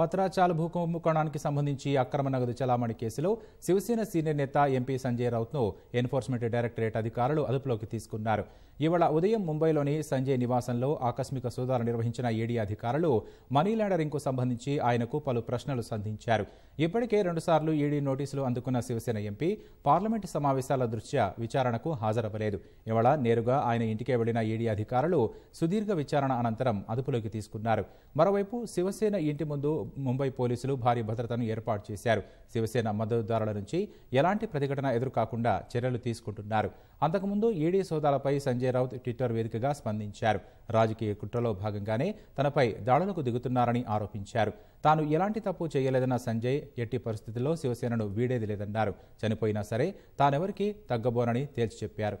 పత్రాచాల భూకుంభకోణానికి సంబంధించి అక్రమ నగదు చలామణి కేసులో శివసేన సీనియర్ నేత ఎంపీ సంజయ్ రౌత్ను ఎన్ఫోర్స్మెంట్ డైరెక్టరేట్ అధికారులు అదుపులోకి తీసుకున్నారు ఇవాళ ఉదయం ముంబైలోని సంజయ్ నివాసంలో ఆకస్మిక సోదాలు నిర్వహించిన ఈడీ అధికారులు మనీ లాండరింగ్కు సంబంధించి ఆయనకు పలు ప్రశ్నలు సంధించారు ఇప్పటికే రెండుసార్లు ఈడీ నోటీసులు అందుకున్న శివసేన ఎంపీ పార్లమెంటు సమావేశాల దృష్ట్యా విచారణకు హాజరవ్వలేదు ఇవాళ నేరుగా ఆయన ఇంటికే వెళ్లిన ఈడీ అధికారులు సుదీర్ఘ విచారణ అనంతరం అదుపులోకి తీసుకున్నారు మరోవైపు శివసేన ఇంటి ముందు ముంబై పోలీసులు భారీ భద్రతను ఏర్పాటు చేశారు శివసేన మద్దతుదారుల నుంచి ఎలాంటి ప్రతిఘటన ఎదురుకాకుండా చర్యలు తీసుకుంటున్నారు అంతకుముందు ఈడీ సోదాలపై సంజయ్ రౌత్ ట్విట్టర్ వేదికగా స్పందించారు రాజకీయ కుట్రలో భాగంగానే తనపై దాడులకు దిగుతున్నారని ఆరోపించారు తాను ఎలాంటి తప్పు చేయలేదన్న సంజయ్ ఎట్టి పరిస్థితుల్లో శివసేనను వీడేది లేదన్నారు చనిపోయినా సరే తానెవరికీ తగ్గబోనని తేల్చి చెప్పారు